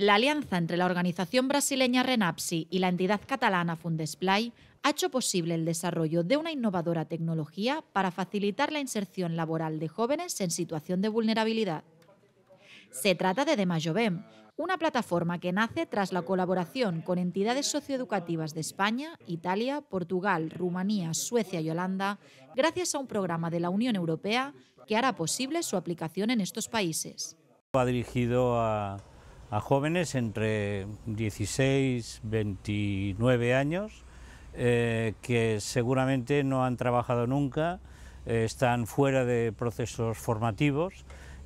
La alianza entre la organización brasileña Renapsi y la entidad catalana Fundesplay ha hecho posible el desarrollo de una innovadora tecnología para facilitar la inserción laboral de jóvenes en situación de vulnerabilidad. Se trata de Demajovem, una plataforma que nace tras la colaboración con entidades socioeducativas de España, Italia, Portugal, Rumanía, Suecia y Holanda, gracias a un programa de la Unión Europea que hará posible su aplicación en estos países. Ha dirigido a a jóvenes entre 16, 29 años, eh, que seguramente no han trabajado nunca, eh, están fuera de procesos formativos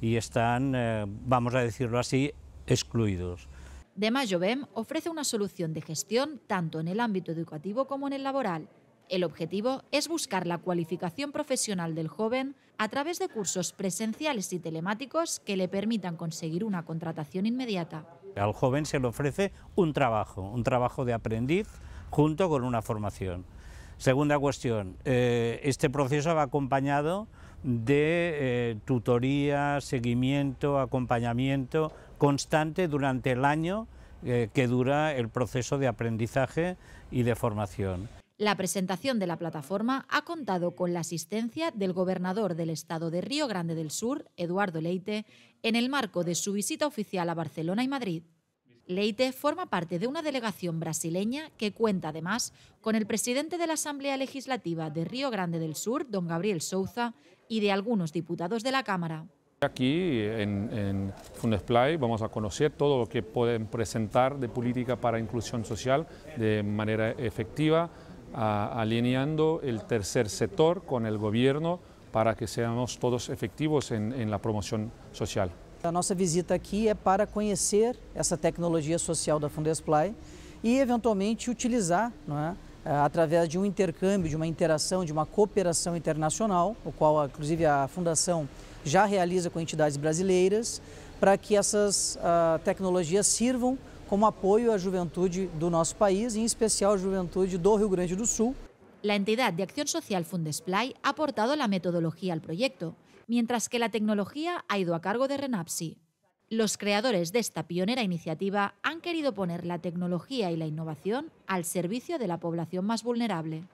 y están, eh, vamos a decirlo así, excluidos. De Mayo BEM ofrece una solución de gestión tanto en el ámbito educativo como en el laboral el objetivo es buscar la cualificación profesional del joven a través de cursos presenciales y telemáticos que le permitan conseguir una contratación inmediata. Al joven se le ofrece un trabajo, un trabajo de aprendiz junto con una formación. Segunda cuestión, eh, este proceso va acompañado de eh, tutoría, seguimiento, acompañamiento constante durante el año eh, que dura el proceso de aprendizaje y de formación. La presentación de la plataforma ha contado con la asistencia del gobernador del estado de Río Grande del Sur, Eduardo Leite, en el marco de su visita oficial a Barcelona y Madrid. Leite forma parte de una delegación brasileña que cuenta además con el presidente de la Asamblea Legislativa de Río Grande del Sur, don Gabriel Souza, y de algunos diputados de la Cámara. Aquí en, Fundesplay vamos a conocer todo lo que pueden presentar de política para inclusión social de manera efectiva, a, alineando el tercer sector con el gobierno para que seamos todos efectivos en, en la promoción social. A nossa visita aqui é para conhecer essa tecnologia social da Fundesply e, eventualmente, utilizar, não é? Eh, através de um intercâmbio, de uma interação, de uma cooperação internacional, o qual, inclusive, a Fundação já realiza com entidades brasileiras, para que essas uh, tecnologias sirvam como apoio à juventude do nosso país, en em especial la juventude do Rio Grande do Sul. La entidad de acción social Fundesplay ha aportado la metodología al proyecto, mientras que la tecnología ha ido a cargo de Renapsi. Los creadores de esta pionera iniciativa han querido poner la tecnología y la innovación al servicio de la población más vulnerable.